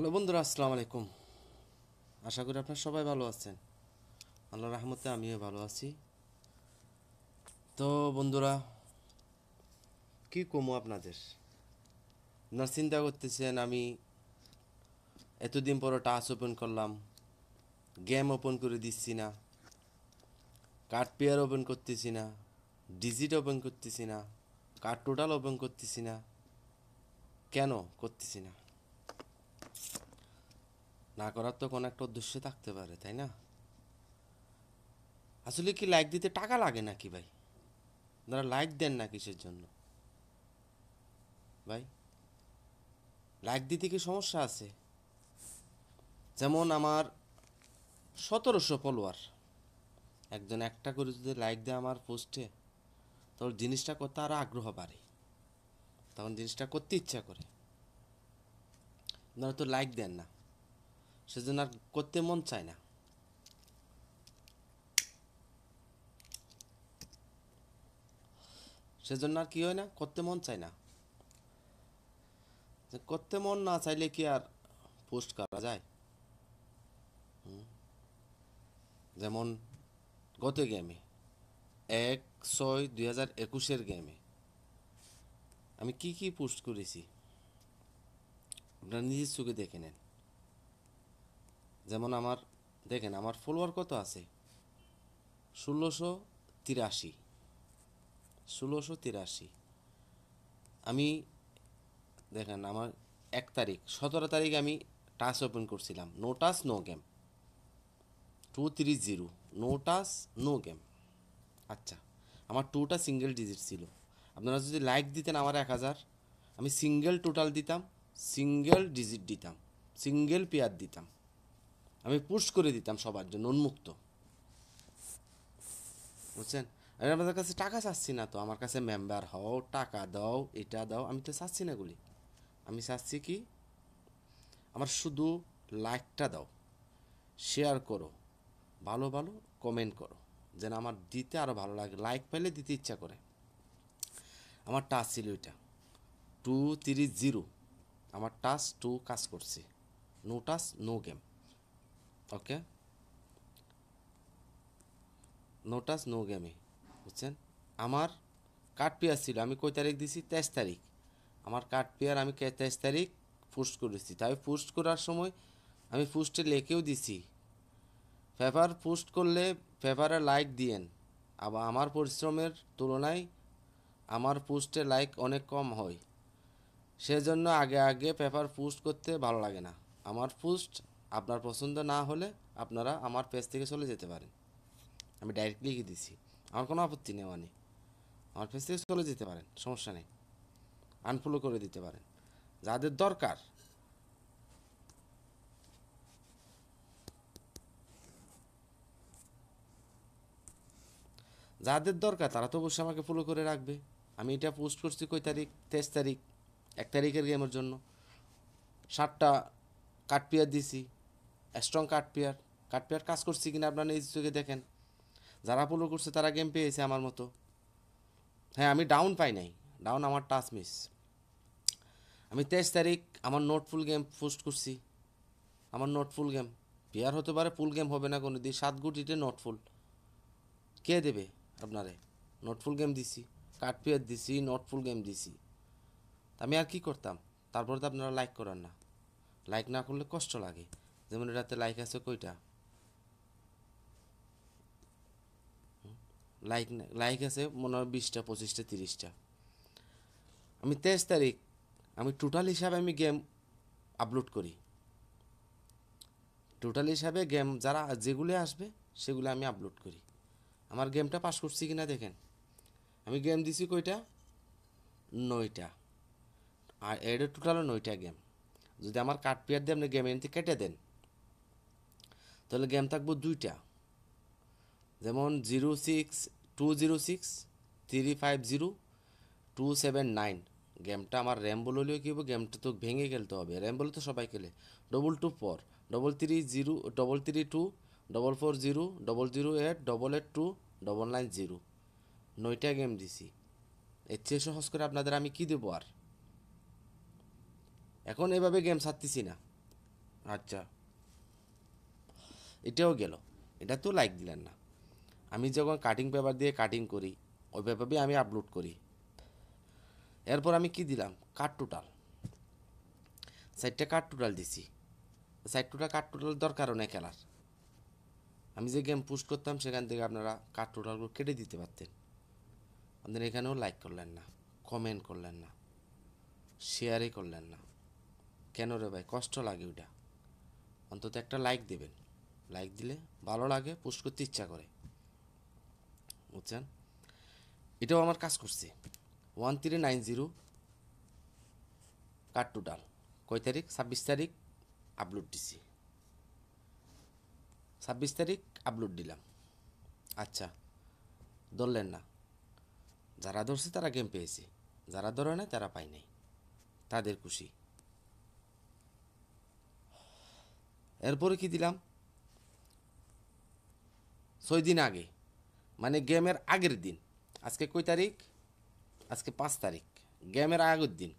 hello বন্ধুরা আসসালামু আলাইকুম আশা করি আপনার সবাই ভালো আছেন আল্লাহ রহমতে আমিও ভালো আছি তো বন্ধুরা কি কমো আপনাদের না চিন্তা করতেছেন আমি এতদিন পর টাচ ওপেন করলাম গেম ওপেন করে দিচ্ছি না কার্ড পেয়ার ওপেন করতেছি না ডিজিট ওপেন করতেছি না কার্ড টোটাল ওপেন করতেছি না কেন করতেছি না না করার তো কোনো একটা উদ্দেশ্য থাকতে পারে তাই না আসলে কি লাইক দিতে টাকা লাগে নাকি ভাই আপনারা লাইক দেন না কিসের জন্য ভাই লাইক দিতে কি সমস্যা আছে যেমন আমার সতেরোশো ফলোয়ার একজন একটা করে যদি লাইক দেয় আমার পোস্টে তখন জিনিসটা করতে আরও আগ্রহ বাড়ে তখন জিনিসটা করতে ইচ্ছা করে আপনারা তো লাইক দেন না সেজন্য আর করতে মন চায় না সেজন্য আর কি হয় না করতে মন চায় না করতে মন না চাইলে কি আর পোস্ট করা যায় যেমন গত গেমে এক ছয় দুই হাজার একুশের গেমে আমি কি কি পোস্ট করেছি আপনারা নিজের চোখে দেখে নেন যেমন আমার দেখেন আমার ফলোয়ার কত আছে ষোলোশো তিরাশি ষোলোশো তিরাশি আমি দেখেন আমার এক তারিখ সতেরো তারিখ আমি টাচ ওপেন করছিলাম no touch no game two three zero no touch no game আচ্ছা আমার টুটা সিঙ্গেল ডিজিট ছিল আপনারা যদি লাইক দিতেন আমার এক হাজার আমি সিঙ্গেল টোটাল দিতাম সিঙ্গেল ডিজিট দিতাম সিঙ্গেল পেয়ার দিতাম আমি পোস্ট করে দিতাম সবার জন্য উন্মুক্ত বুঝছেন আমি আপনাদের কাছে টাকা চাচ্ছি না তো আমার কাছে মেম্বার হও টাকা দাও এটা দাও আমি তো চাচ্ছি না গুলি আমি চাচ্ছি কি আমার শুধু লাইকটা দাও শেয়ার করো ভালো ভালো কমেন্ট করো যেন আমার দিতে আরও ভালো লাগে লাইক পাইলে দিতে ইচ্ছা করে আমার টাচ ছিল ওইটা টু থ্রি জিরো আমার টাচ টু কাজ করছে no touch no game okay no touch no গেমে বুঝছেন আমার কাঠ পেয়ার ছিল আমি কয় তারিখ দিছি তেইশ তারিখ আমার কাঠ পেয়ার আমি তেইশ তারিখ পোস্ট করেছি তাই পোস্ট করার সময় আমি পোস্টে লেখেও দিছি পেপার পোস্ট করলে পেপারে লাইক দিয়েন আবার আমার পরিশ্রমের তুলনায় আমার পোস্টে লাইক অনেক কম হয় সেজন্য আগে আগে পেপার পোস্ট করতে ভালো লাগে না আমার পোস্ট আপনার পছন্দ না হলে আপনারা আমার পেজ থেকে চলে যেতে পারেন আমি ডাইরেক্ট লিখে দিছি আমার কোনো আপত্তি নেই মানে আমার পেজ থেকে চলে যেতে পারেন সমস্যা নেই আনফলো করে দিতে পারেন যাদের দরকার যাদের দরকার তারা তো অবশ্যই আমাকে ফলো করে রাখবে আমি এটা পোস্ট করছি কই তারিখ তেইশ তারিখ এক তারিখের গেমের জন্য সাতটা কাটপিয়া দিছি strong cut player cut player কাজ করছে কিনা আপনারা নিজ চোখে দেখেন যারা পোলো করছে তারা গেম পেয়েছে আমার মতো হ্যাঁ আমি ডাউন পাই নাই ডাউন আমার টাচ মিস আমি তেইশ তারিখ আমার নোট ফুল গেম পোস্ট করছি আমার নোট ফুল গেম প্লেয়ার হতে পারে ফুল গেম হবে না কোনো দিন সাত গুটিতে নোট ফুল কে দেবে আপনারে নোট ফুল গেম দিছি কাট প্লেয়ার দিছি নোট ফুল গেম দিছি আমি আর কি করতাম তারপরে তো আপনারা লাইক করেন না লাইক না করলে কষ্ট লাগে যেমন এটাতে লাইক আছে কইটা লাইক লাইক আছে মনে হয় বিশটা পঁচিশটা তিরিশটা আমি তেইশ তারিখ আমি টোটাল হিসাবে আমি গেম আপলোড করি টোটাল হিসাবে গেম যারা যেগুলো আসবে সেগুলো আমি আপলোড করি আমার গেমটা পাস করছি কি না দেখেন আমি গেম দিছি কইটা নয়টা আর এটা টোটাল নয়টা গেম যদি আমার কাঠ পিয়ার দিয়ে আপনি গেম এনতে কেটে দেন তাহলে গেম থাকবো দুইটা যেমন zero six two zero six three five zero two seven nine গেমটা আমার র্যাম বললেও কী হবে গেমটা তো ভেঙে খেলতে হবে র্যাম বলে তো সবাই খেলে double two four double three zero double three two double four zero double zero eight double eight two double nine zero নয়টা গেম দিছি এর চেয়ে সহজ করে আপনাদের আমি কী দেবো আর এখন এভাবে গেম ছাড়তেছি না আচ্ছা এটাও গেল এটা তো লাইক দিলেন না আমি যখন কাটিং পেপার দিয়ে কাটিং করি ওই পেপারে আমি আপলোড করি এরপর আমি কি দিলাম কাট টোটাল সাইডটা কাট টোটাল দিছি সাইড টোটাল কাট টোটাল দরকারও নেই খেলার আমি যে গেম পুশ করতাম সেখান থেকে আপনারা কাট টোটালগুলো কেটে দিতে পারতেন আপনারা এখানেও লাইক করলেন না কমেন্ট করলেন না শেয়ারই করলেন না কেন রে ভাই কষ্ট লাগে ওটা অন্তত একটা লাইক দেবেন লাইক দিলে ভালো লাগে পোস্ট করতে ইচ্ছা করে বুঝছেন এটাও আমার কাজ করছে ওয়ান থ্রি নাইন জিরো কার টু ডাল কয় তারিখ ছাব্বিশ তারিখ আপলোড দিছি ছাব্বিশ তারিখ আপলোড দিলাম আচ্ছা ধরলেন না যারা ধরছে তারা গেম পেয়েছে যারা ধরে নাই তারা পায় নাই তাদের খুশি এরপরে কি দিলাম ছয় দিন আগে মানে গেমের আগের দিন আজকে কয় তারিখ আজকে পাঁচ তারিখ গেমের আগের দিন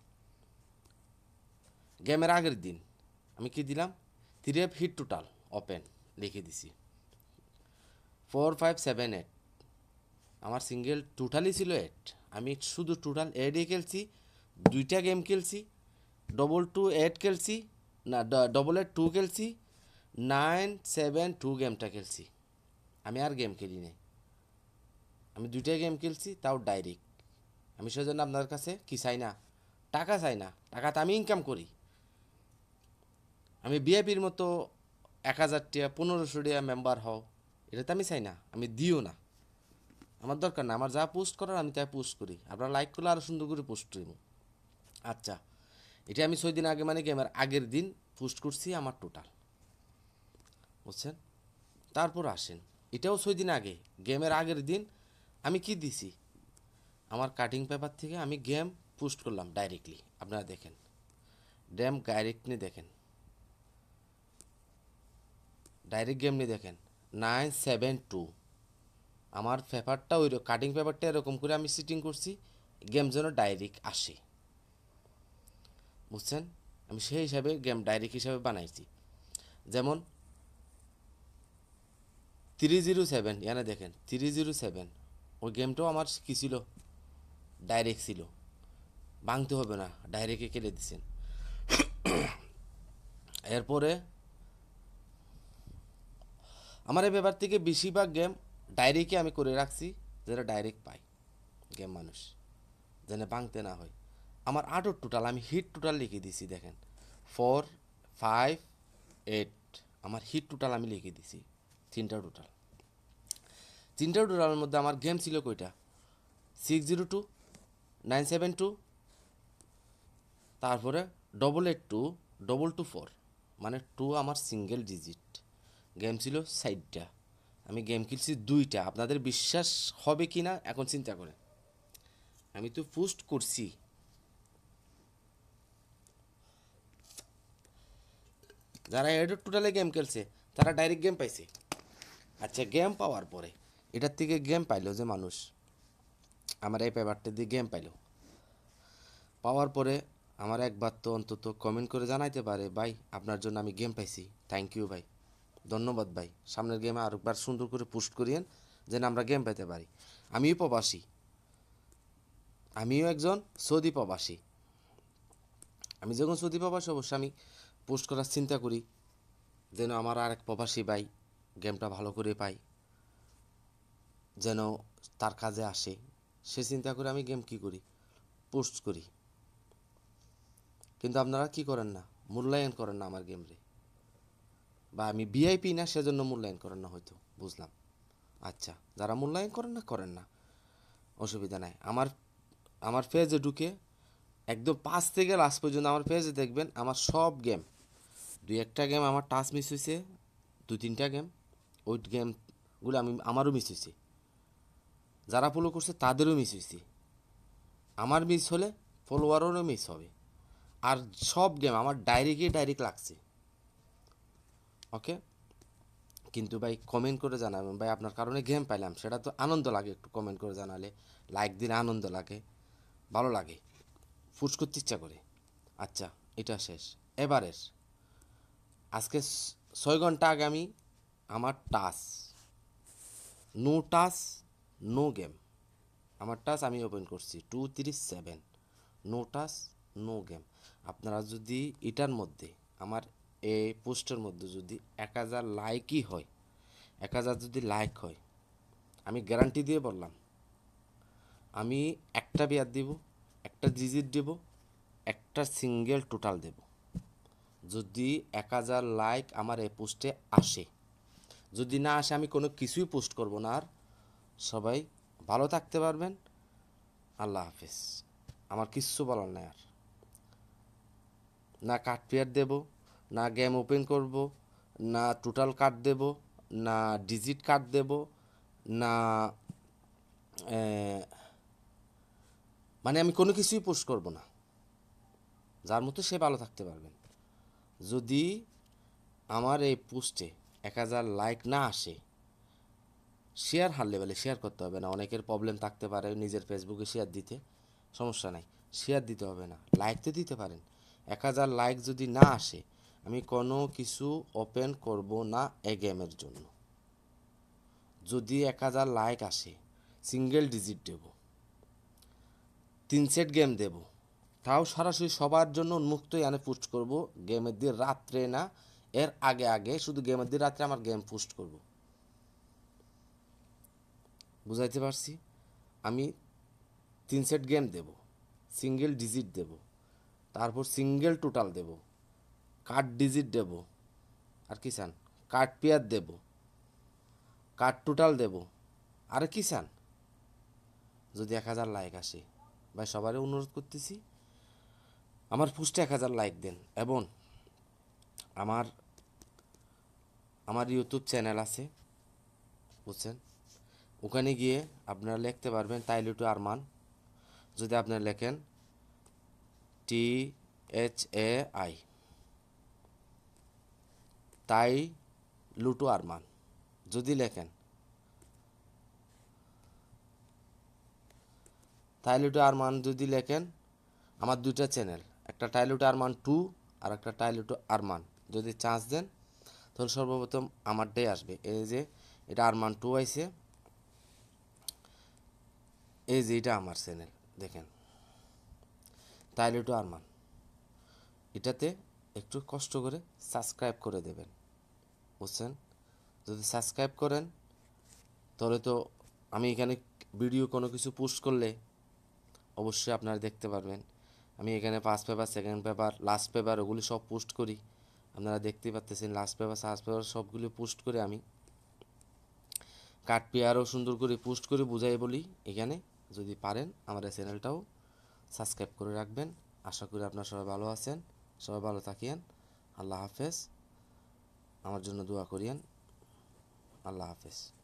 গেমের আগের দিন আমি কি দিলাম three F hit total open লিখে দিছি ফোর ফাইভ সেভেন এইট আমার সিঙ্গেল টোটালই ছিল এইট আমি শুধু টোটাল এডই খেলছি দুইটা গেম খেলছি ডবল টু এট খেলছি না ডবল এট টু খেলছি নাইন সেভেন টু গেমটা খেলছি আমি আর গেম খেলি নাই আমি দুইটাই গেম খেলছি তাও ডাইরেক্ট আমি সেজন্য আপনার কাছে কি চাই না টাকা চাই না টাকা তো আমি ইনকাম করি আমি বিএপির মতো এক হাজার টিয়া পনেরোশো টিয়া মেম্বার হও এটা তো আমি চাই না আমি দিও না আমার দরকার না আমার যা পোস্ট করার আমি তাই পোস্ট করি আপনারা লাইক করলে আরও সুন্দর করে পোস্ট করি আচ্ছা এটা আমি ছয় দিন আগে মানে গেমের আগের দিন পোস্ট করছি আমার টোটাল বুঝছেন তারপর আসেন এটাও ছয় দিন আগে গেমের আগের দিন আমি কি দিছি আমার কাটিং পেপার থেকে আমি গেম পোস্ট করলাম ডাইরেক্টলি আপনারা দেখেন ড্যাম ডাইরেক্টলি দেখেন ডাইরেক্ট গেম নিয়ে দেখেন নাইন সেভেন টু আমার পেপারটা ওই কাটিং পেপারটা এরকম করে আমি সিটিং করছি গেম যেন ডাইরেক্ট আসে বুঝছেন আমি সেই হিসাবে গেম ডাইরেক্ট হিসাবে বানাইছি যেমন থ্রি জিরো সেভেন এখানে দেখেন থ্রি জিরো সেভেন ওই গেমটাও আমার কী ছিল ডাইরেক্ট ছিল ভাঙতে হবে না ডাইরেক্টে কেটে দিছেন এরপরে আমার এই ব্যাপার থেকে বেশিরভাগ গেম ডাইরেক্টে আমি করে রাখছি যেটা ডাইরেক্ট পাই গেম মানুষ যেন ভাঙতে না হয় আমার আটর টোটাল আমি হিট টোটাল লিখে দিছি দেখেন ফোর ফাইভ এইট আমার হিট টোটাল আমি লিখে দিছি তিনটা টোটাল তিনটা টোটালের মধ্যে আমার গেম ছিল কয়টা six zero two nine seven two তারপরে double eight two double two four মানে টু আমার সিঙ্গেল ডিজিট গেম ছিল সাইডটা আমি গেম খেলছি দুইটা আপনাদের বিশ্বাস হবে কি না এখন চিন্তা করেন আমি তো পোস্ট করছি যারা এডোর টোটালে গেম খেলছে তারা ডাইরেক্ট গেম পাইছে আচ্ছা গেম পাওয়ার পরে এটার থেকে গেম পাইলো যে মানুষ আমার এই পেপারটা দিয়ে গেম পাইলো পাওয়ার পরে আমার একবার তো অন্তত কমেন্ট করে জানাইতে পারে ভাই আপনার জন্য আমি গেম পাইছি থ্যাংক ইউ ভাই ধন্যবাদ ভাই সামনের গেমে আরেকবার সুন্দর করে পোস্ট করিয়েন যেন আমরা গেম পাইতে পারি আমিও প্রবাসী আমিও একজন সৌদি প্রবাসী আমি যখন সৌদি প্রবাসী অবশ্য আমি পোস্ট করার চিন্তা করি যেন আমার আরেক প্রবাসী ভাই গেমটা ভালো করে পাই যেন তার কাজে আসে সে চিন্তা করে আমি গেম কি করি পোস্ট করি কিন্তু আপনারা কি করেন না মূল্যায়ন করেন না আমার গেমরে বা আমি ভিআইপি না সেজন্য মূল্যায়ন করেন না হয়তো বুঝলাম আচ্ছা যারা মূল্যায়ন করেন না করেন না অসুবিধা নাই আমার আমার পেজে ঢুকে একদম পাঁচ থেকে লাস্ট পর্যন্ত আমার পেজে দেখবেন আমার সব গেম দুই একটা গেম আমার টাচ মিস হয়েছে দু তিনটা গেম ওয়েট গেমগুলো আমি আমারও মিস হয়েছে যারা ফলো করছে তাদেরও মিস হয়েছে আমার মিস হলে ফলোয়ারেরও মিস হবে আর সব গেম আমার ডাইরেক্টই ডাইরেক্ট লাগছে ওকে কিন্তু ভাই কমেন্ট করে জানাবেন ভাই আপনার কারণে গেম পাইলাম সেটা তো আনন্দ লাগে একটু কমেন্ট করে জানালে লাইক দিলে আনন্দ লাগে ভালো লাগে ফুস করতে ইচ্ছা করে আচ্ছা এটা শেষ এবারের আজকে ছয় ঘন্টা আগে আমি আমার টাস নো টাস নো গেম আমার টাস আমি ওপেন করছি two three seven no touch no game আপনারা যদি এটার মধ্যে আমার এ পোস্টের মধ্যে যদি এক হাজার লাইকই হয় এক হাজার যদি লাইক হয় আমি গ্যারান্টি দিয়ে বললাম আমি একটা বিয়ার দেব একটা জিজিট দেব একটা সিঙ্গেল টোটাল দেব যদি এক হাজার লাইক আমার এ পোস্টে আসে যদি না আসে আমি কোনো কিছুই পোস্ট করব না আর সবাই ভালো থাকতে পারবেন আল্লাহ হাফিজ আমার কিচ্ছু বলার নাই আর না কাঠ পেয়ার দেব না গেম ওপেন করব না টোটাল কার্ড দেব না ডিজিট কার্ড দেব না মানে আমি কোনো কিছুই পোস্ট করব না যার মতো সে ভালো থাকতে পারবেন যদি আমার এই পোস্টে এক হাজার লাইক না আসে শেয়ার হার লেভেলে শেয়ার করতে হবে না অনেকের প্রবলেম থাকতে পারে নিজের ফেসবুকে শেয়ার দিতে সমস্যা নাই শেয়ার দিতে হবে না লাইক তো দিতে পারেন এক হাজার লাইক যদি না আসে আমি কোনো কিছু ওপেন করব না এ গেমের জন্য যদি এক হাজার লাইক আসে সিঙ্গেল ডিজিট দেব তিন সেট গেম দেব তাও সরাসরি সবার জন্য উন্মুক্ত এনে পোস্ট করব গেমের দিন রাত্রে না এর আগে আগে শুধু গেমের দিন রাত্রে আমার গেম পোস্ট করব বুঝাইতে পারছি আমি তিন সেট গেম দেব সিঙ্গেল ডিজিট দেব তারপর সিঙ্গেল টোটাল দেব কার্ড ডিজিট দেব আর কি চান কার্ড পেয়ার দেব কার্ড টোটাল দেব আর কি চান যদি এক হাজার লাইক আসে ভাই সবারই অনুরোধ করতেছি আমার পোস্টে এক হাজার লাইক দেন এবং আমার আমার ইউটিউব চ্যানেল আছে বুঝছেন ওখানে গিয়ে আপনারা লিখতে পারবেন তাইলু টু আরমান যদি আপনারা লেখেন টি এইচ এ আই তাই লুটু আরমান যদি লেখেন তাইলুটু আরমান যদি লেখেন আমার দুইটা চ্যানেল একটা টাইলুটু আরমান টু আর একটা টাইলো টু আরমান যদি চান্স দেন তাহলে সর্বপ্রথম আমারটাই আসবে এই যে এটা আরমান টু আইসে এই যে এটা আমার চ্যানেল দেখেন টাইলো টু আরমান এটাতে একটু কষ্ট করে সাবস্ক্রাইব করে দেবেন বুঝছেন যদি সাবস্ক্রাইব করেন তাহলে তো আমি এখানে ভিডিও কোনো কিছু পোস্ট করলে অবশ্যই আপনারা দেখতে পারবেন আমি এখানে first paper second paper last paper ওগুলি সব পোস্ট করি আপনারা দেখতেই পাচ্তেছেন লাস্ট পেপার ফার্স্ট পেপার সবগুলি পোস্ট করে আমি কাঠ পেয়ারও সুন্দর করে পোস্ট করে বুঝাই বলি এখানে যদি পারেন আমার এই চ্যানেলটাও সাবস্ক্রাইব করে রাখবেন আশা করি আপনারা সবাই ভালো আছেন সবাই ভালো থাকিয়েন আল্লাহ হাফেজ আমার জন্য দোয়া করিয়েন আল্লাহ হাফেজ